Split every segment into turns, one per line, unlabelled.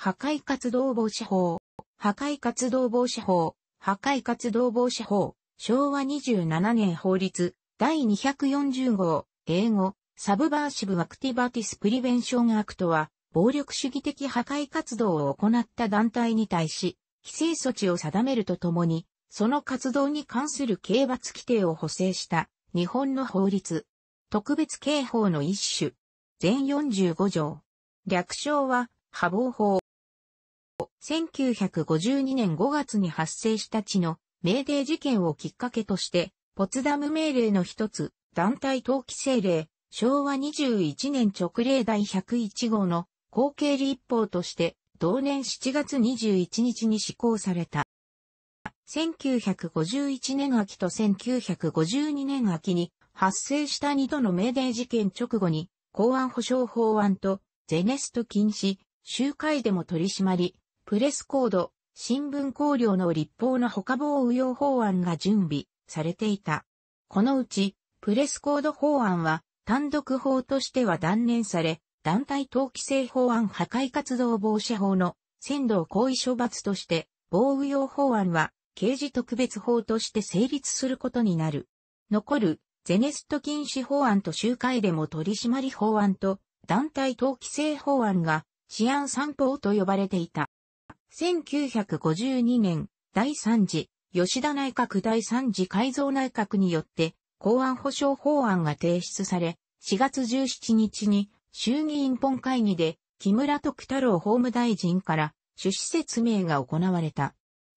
破壊活動防止法、破壊活動防止法、破壊活動防止法、昭和27年法律、第240号、英語、サブバーシブアクティバティスプリベンションアクトは、暴力主義的破壊活動を行った団体に対し、規制措置を定めるとともに、その活動に関する刑罰規定を補正した日本の法律、特別刑法の一種、全45条。略称は、破防法、1952年5月に発生した地の命令事件をきっかけとして、ポツダム命令の一つ、団体登記政令、昭和21年直令第101号の後継立法として、同年7月21日に施行された。1951年秋と1952年秋に発生した2度の命令事件直後に公安保障法案とゼネスト禁止、集会でも取り締まり、プレスコード、新聞考慮の立法の他防雨用法案が準備されていた。このうち、プレスコード法案は単独法としては断念され、団体等規制法案破壊活動防止法の先導行為処罰として、防雨用法案は刑事特別法として成立することになる。残る、ゼネスト禁止法案と集会でも取締り法案と団体等規制法案が治安三法と呼ばれていた。1952年、第3次、吉田内閣第3次改造内閣によって、公安保障法案が提出され、4月17日に衆議院本会議で木村徳太郎法務大臣から趣旨説明が行われた。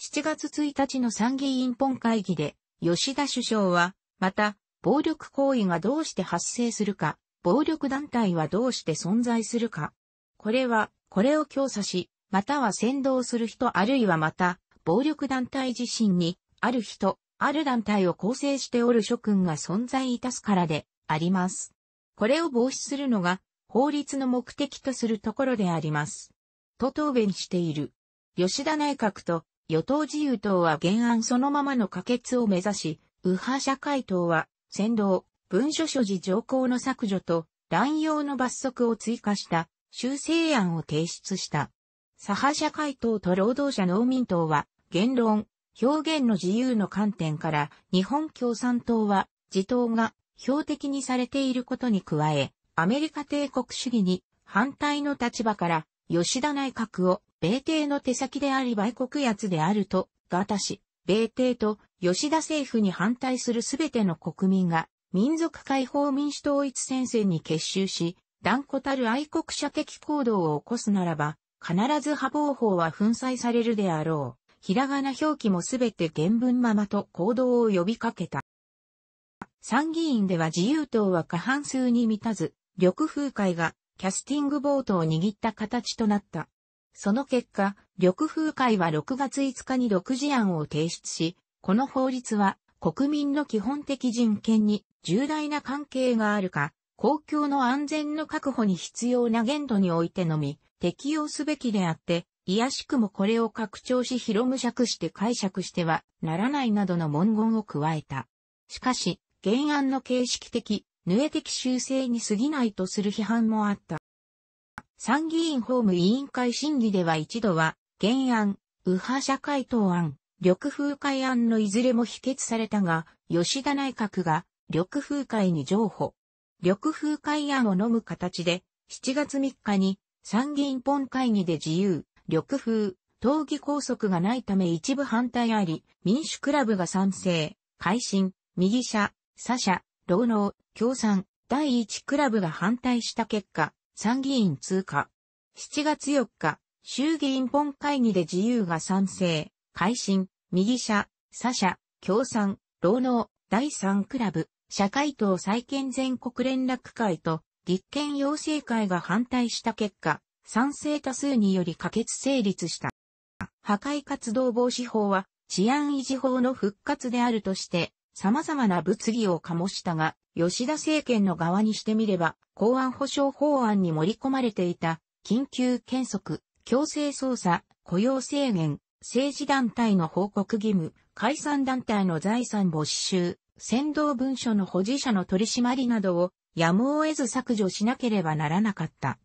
7月1日の参議院本会議で吉田首相は、また、暴力行為がどうして発生するか、暴力団体はどうして存在するか。これは、これを強査し、または先導する人あるいはまた、暴力団体自身に、ある人、ある団体を構成しておる諸君が存在いたすからであります。これを防止するのが法律の目的とするところであります。と答弁している。吉田内閣と与党自由党は原案そのままの可決を目指し、右派社会党は先導、文書所持条項の削除と乱用の罰則を追加した修正案を提出した。左派社会党と労働者農民党は、言論、表現の自由の観点から、日本共産党は、自党が標的にされていることに加え、アメリカ帝国主義に反対の立場から、吉田内閣を、米帝の手先であり売国奴であると、がたし、米帝と吉田政府に反対するすべての国民が、民族解放民主統一戦線に結集し、断固たる愛国者的行動を起こすならば、必ず破防法は粉砕されるであろう。ひらがな表記もすべて原文ままと行動を呼びかけた。参議院では自由党は過半数に満たず、緑風会がキャスティングボートを握った形となった。その結果、緑風会は6月5日に6自案を提出し、この法律は国民の基本的人権に重大な関係があるか、公共の安全の確保に必要な限度においてのみ、適用すべきであって、いやしくもこれを拡張し広む釈して解釈してはならないなどの文言を加えた。しかし、原案の形式的、ヌエ的修正に過ぎないとする批判もあった。参議院法務委員会審議では一度は、原案、右派社会党案、緑風会案のいずれも否決されたが、吉田内閣が、緑風会に譲歩、緑風会案を飲む形で、7月3日に参議院本会議で自由、緑風、党議拘束がないため一部反対あり、民主クラブが賛成、改新、右者、左者、労農、共産、第1クラブが反対した結果、参議院通過。7月4日、衆議院本会議で自由が賛成、改新、右者、左者、共産、労農、第3クラブ、社会党再建全国連絡会と立憲要請会が反対した結果、賛成多数により可決成立した。破壊活動防止法は治安維持法の復活であるとして、様々な物議を醸したが、吉田政権の側にしてみれば、公安保障法案に盛り込まれていた、緊急検測、強制捜査、雇用制限、政治団体の報告義務、解散団体の財産没収、先導文書の保持者の取り締まりなどをやむを得ず削除しなければならなかった。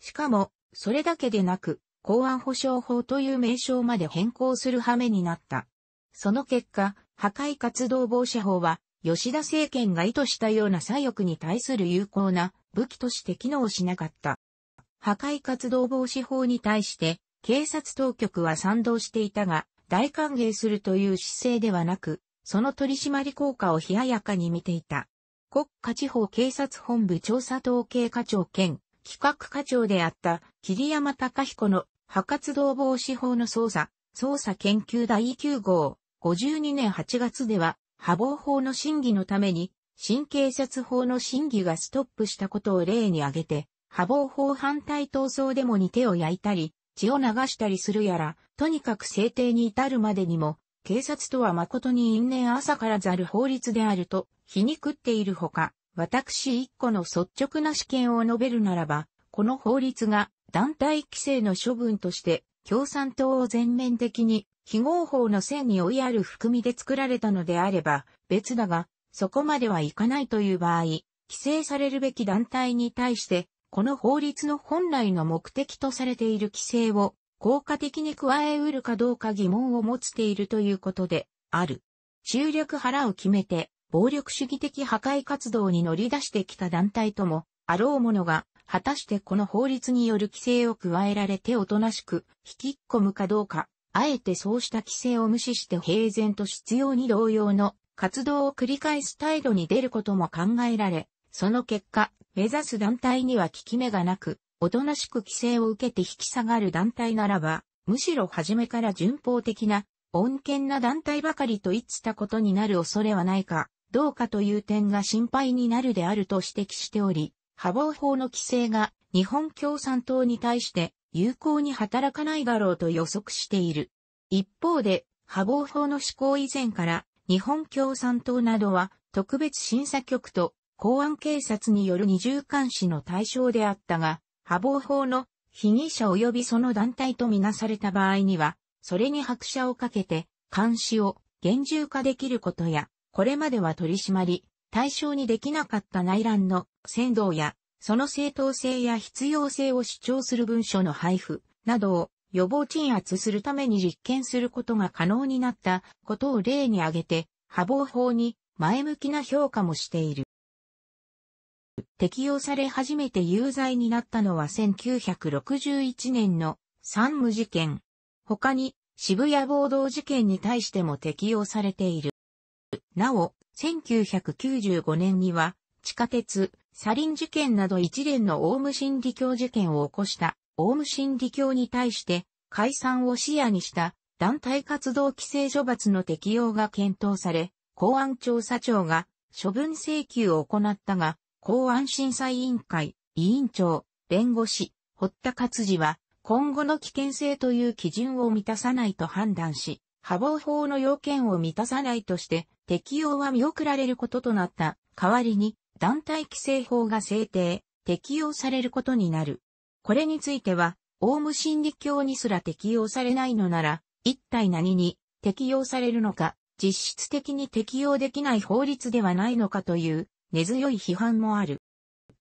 しかも、それだけでなく、公安保障法という名称まで変更する羽目になった。その結果、破壊活動防止法は、吉田政権が意図したような左翼に対する有効な武器として機能しなかった。破壊活動防止法に対して、警察当局は賛同していたが、大歓迎するという姿勢ではなく、その取締り効果を冷ややかに見ていた。国家地方警察本部調査統計課長兼企画課長であった桐山隆彦の破活動防止法の捜査、捜査研究第9号、52年8月では、破防法の審議のために、新警察法の審議がストップしたことを例に挙げて、破防法反対闘争デモに手を焼いたり、血を流したりするやら、とにかく制定に至るまでにも、警察とは誠に因縁朝からざる法律であると、皮肉っているほか、私一個の率直な試験を述べるならば、この法律が団体規制の処分として、共産党を全面的に、非合法の線に追いある含みで作られたのであれば、別だが、そこまではいかないという場合、規制されるべき団体に対して、この法律の本来の目的とされている規制を効果的に加え得るかどうか疑問を持つているということで、ある。中略腹を決めて、暴力主義的破壊活動に乗り出してきた団体とも、あろうものが、果たしてこの法律による規制を加えられておとなしく、引き込むかどうか、あえてそうした規制を無視して平然と必要に同様の活動を繰り返す態度に出ることも考えられ、その結果、目指す団体には効き目がなく、おとなしく規制を受けて引き下がる団体ならば、むしろ初めから順法的な、穏健な団体ばかりと言ってたことになる恐れはないか、どうかという点が心配になるであると指摘しており、破防法の規制が日本共産党に対して有効に働かないだろうと予測している。一方で、破防法の施行以前から日本共産党などは特別審査局と公安警察による二重監視の対象であったが、破防法の被疑者及びその団体とみなされた場合には、それに拍車をかけて、監視を厳重化できることや、これまでは取り締まり、対象にできなかった内乱の先導や、その正当性や必要性を主張する文書の配布などを予防鎮圧するために実験することが可能になったことを例に挙げて、破防法に前向きな評価もしている。適用され初めて有罪になったのは1961年の三無事件。他に渋谷暴動事件に対しても適用されている。なお、1995年には地下鉄、サリン事件など一連のオウム真理教事件を起こしたオウム真理教に対して解散を視野にした団体活動規制処罰の適用が検討され、公安調査庁が処分請求を行ったが、公安審査委員会、委員長、弁護士、堀田勝治は、今後の危険性という基準を満たさないと判断し、破防法の要件を満たさないとして、適用は見送られることとなった。代わりに、団体規制法が制定、適用されることになる。これについては、オウム真理教にすら適用されないのなら、一体何に適用されるのか、実質的に適用できない法律ではないのかという根強い批判もある。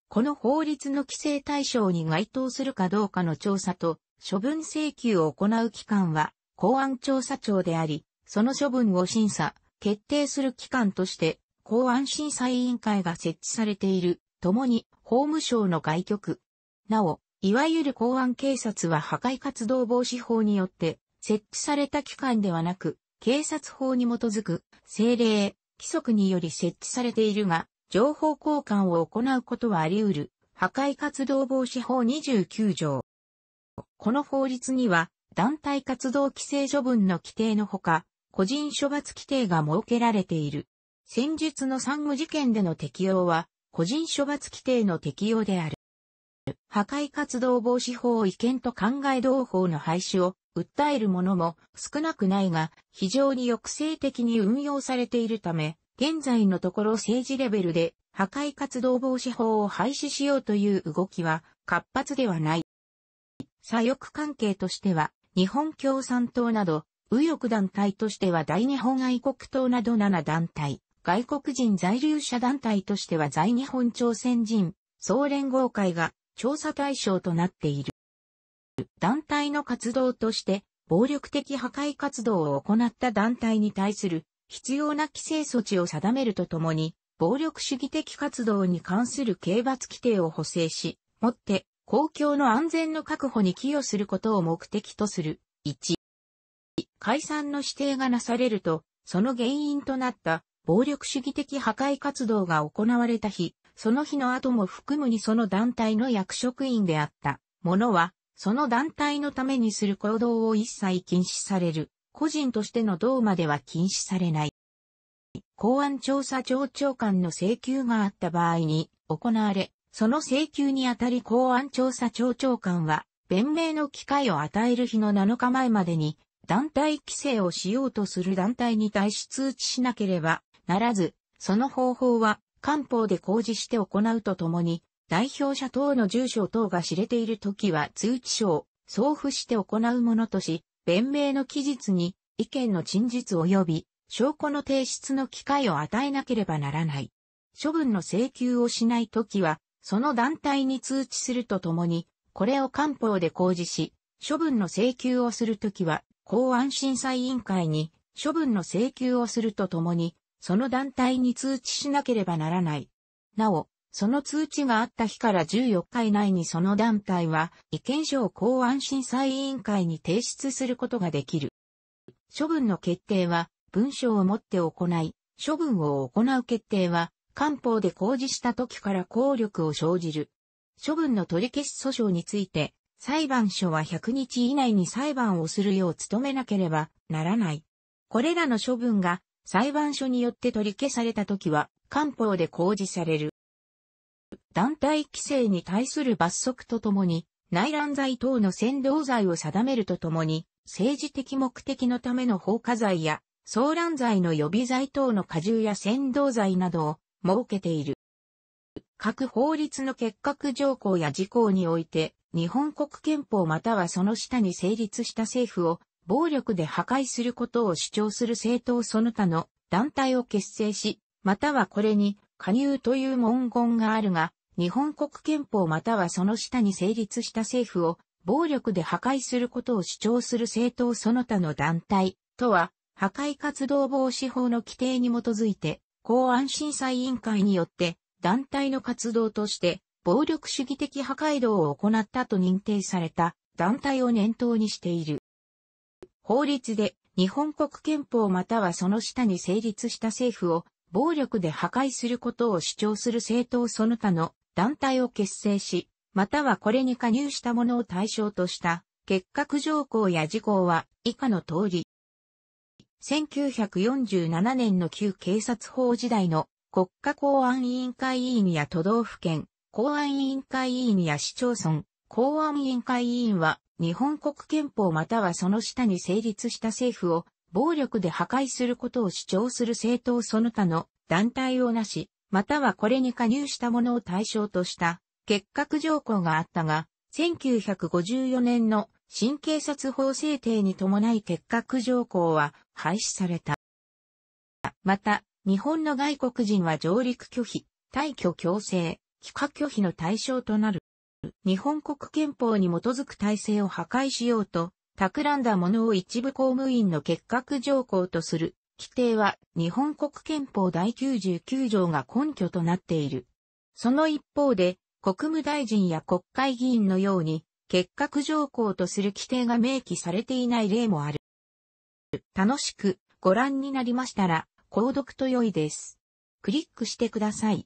この法律の規制対象に該当するかどうかの調査と処分請求を行う機関は公安調査庁であり、その処分を審査、決定する機関として公安審査委員会が設置されている、ともに法務省の外局。なお、いわゆる公安警察は破壊活動防止法によって設置された機関ではなく、警察法に基づく政令、規則により設置されているが、情報交換を行うことはあり得る、破壊活動防止法29条。この法律には、団体活動規制処分の規定のほか、個人処罰規定が設けられている。先日の産後事件での適用は、個人処罰規定の適用である。破壊活動防止法違憲と考え同法の廃止を訴える者も少なくないが、非常に抑制的に運用されているため、現在のところ政治レベルで破壊活動防止法を廃止しようという動きは活発ではない。左翼関係としては、日本共産党など、右翼団体としては大日本愛国党など7団体、外国人在留者団体としては在日本朝鮮人、総連合会が調査対象となっている。団体の活動として、暴力的破壊活動を行った団体に対する必要な規制措置を定めるとともに、暴力主義的活動に関する刑罰規定を補正し、もって公共の安全の確保に寄与することを目的とする。1、解散の指定がなされると、その原因となった暴力主義的破壊活動が行われた日、その日の後も含むにその団体の役職員であった者は、その団体のためにする行動を一切禁止される。個人としての道までは禁止されない。公安調査庁長官の請求があった場合に行われ、その請求にあたり公安調査庁長官は、弁明の機会を与える日の7日前までに、団体規制をしようとする団体に対し通知しなければならず、その方法は、官報で公示して行うとともに、代表者等の住所等が知れているときは通知書を送付して行うものとし、弁明の期日に意見の陳述及び証拠の提出の機会を与えなければならない。処分の請求をしないときは、その団体に通知するとともに、これを官報で公示し、処分の請求をするときは、公安審査委員会に処分の請求をするとともに、その団体に通知しなければならない。なお、その通知があった日から14日以内にその団体は意見書を公安審査委員会に提出することができる。処分の決定は文書をもって行い、処分を行う決定は官報で公示した時から効力を生じる。処分の取り消し訴訟について、裁判所は100日以内に裁判をするよう努めなければならない。これらの処分が裁判所によって取り消された時は、官報で公示される。団体規制に対する罰則とともに、内乱罪等の扇動罪を定めるとともに、政治的目的のための放火罪や、騒乱罪の予備罪等の過重や扇動罪などを設けている。各法律の結核条項や事項において、日本国憲法またはその下に成立した政府を暴力で破壊することを主張する政党その他の団体を結成し、またはこれに加入という文言があるが、日本国憲法またはその下に成立した政府を暴力で破壊することを主張する政党その他の団体とは、破壊活動防止法の規定に基づいて、公安審査委員会によって団体の活動として暴力主義的破壊道を行ったと認定された団体を念頭にしている。法律で日本国憲法またはその下に成立した政府を暴力で破壊することを主張する政党その他の団体を結成し、またはこれに加入したものを対象とした結核条項や事項は以下の通り。1947年の旧警察法時代の国家公安委員会委員や都道府県、公安委員会委員や市町村、公安委員会委員は日本国憲法またはその下に成立した政府を暴力で破壊することを主張する政党その他の団体をなし、またはこれに加入したものを対象とした結核条項があったが、1954年の新警察法制定に伴い結核条項は廃止された。また、日本の外国人は上陸拒否、退去強制、帰化拒否の対象となる。日本国憲法に基づく体制を破壊しようと、企んだものを一部公務員の結核条項とする規定は日本国憲法第99条が根拠となっている。その一方で、国務大臣や国会議員のように、結核条項とする規定が明記されていない例もある。楽しくご覧になりましたら、購読と良いです。クリックしてください。